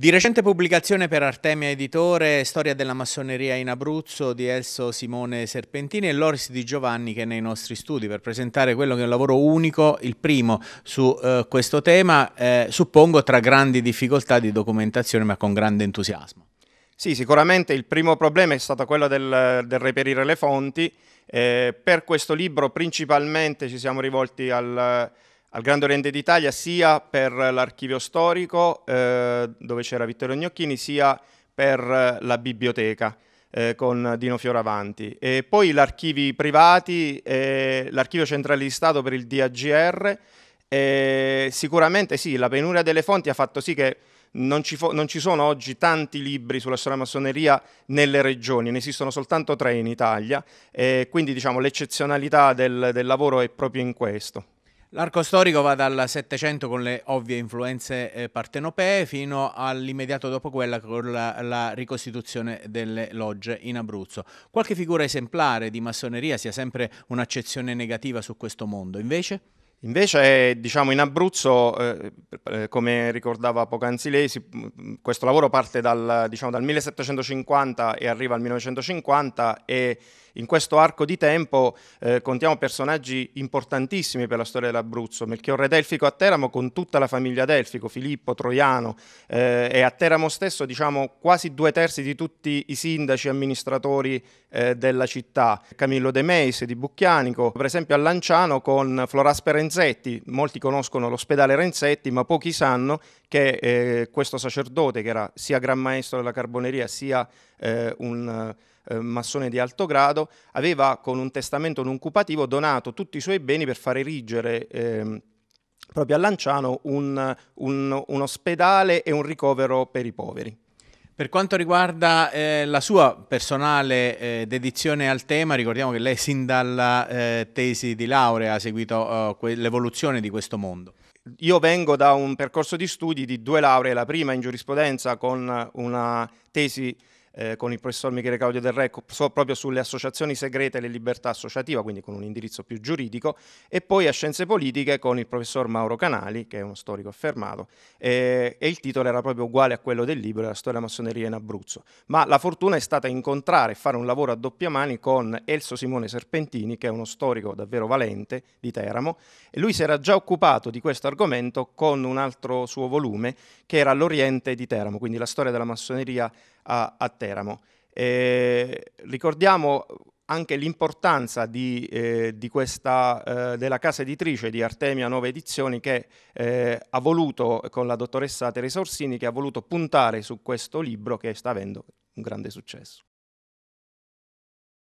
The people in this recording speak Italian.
Di recente pubblicazione per Artemia Editore, Storia della massoneria in Abruzzo di Elso Simone Serpentini e Loris Di Giovanni che è nei nostri studi per presentare quello che è un lavoro unico, il primo su eh, questo tema, eh, suppongo tra grandi difficoltà di documentazione ma con grande entusiasmo. Sì, sicuramente il primo problema è stato quello del, del reperire le fonti. Eh, per questo libro principalmente ci siamo rivolti al al Grande Oriente d'Italia sia per l'archivio storico eh, dove c'era Vittorio Gnocchini sia per eh, la biblioteca eh, con Dino Fioravanti e poi archivi privati eh, l'archivio centrale di Stato per il DAGR eh, sicuramente sì, la penuria delle fonti ha fatto sì che non ci, fo- non ci, sono oggi tanti libri sulla storia della massoneria nelle regioni, ne esistono soltanto tre in Italia, eh, quindi diciamo, l'eccezionalità del, del lavoro è proprio in questo. L'arco storico va dal Settecento con le ovvie influenze eh, partenopee fino all'immediato dopo quella con la, la, ricostituzione delle logge in Abruzzo. Qualche figura esemplare di massoneria sia sempre un'accezione negativa su questo mondo, invece? Invece, diciamo, in Abruzzo, eh, eh, come ricordava poc'anzi lei, si, mm, mm, questo lavoro parte dal, diciamo, dal, 1750 e arriva al 1950 e in questo arco di tempo eh, contiamo personaggi importantissimi per la storia dell'Abruzzo. Melchiorre Delfico a Teramo con tutta la famiglia Delfico, Filippo, Troiano eh, e a Teramo stesso diciamo, quasi due terzi di tutti i sindaci e amministratori eh, della città. Camillo De Meis di Bucchianico, per esempio a Lanciano con Floras Sperentino Renzetti, molti conoscono l'ospedale Renzetti, ma pochi sanno che eh, questo sacerdote, che era sia gran maestro della carboneria sia eh, un eh, massone di alto grado, aveva con un testamento non cupativo donato tutti i suoi beni per far erigere ehm, proprio a Lanciano un, un, un ospedale e un ricovero per i poveri. Per quanto riguarda eh, la sua personale eh, dedizione al tema, ricordiamo che lei sin dalla eh, tesi di laurea ha seguito oh, que- l'evoluzione di questo mondo. Io vengo da un percorso di studi di due lauree, la prima in giurisprudenza con una tesi eh, con il professor Michele Claudio Del Recco so, proprio sulle associazioni segrete e le libertà associativa, quindi con un indirizzo più giuridico, e poi a Scienze Politiche con il professor Mauro Canali, che è uno storico affermato, eh, e il titolo era proprio uguale a quello del libro, La storia della massoneria in Abruzzo. Ma la fortuna è stata incontrare e fare un lavoro a doppia mani con Elso Simone Serpentini, che è uno storico davvero valente di Teramo, e lui si era già occupato di questo argomento con un altro suo volume, che era L'Oriente di Teramo, quindi la storia della massoneria a, a Teramo. E ricordiamo anche l'importanza di, eh, di questa, eh, della casa editrice di Artemia Nuove Edizioni che eh, ha voluto, con la dottoressa Teresa Orsini, che ha voluto puntare su questo libro che sta avendo un grande successo.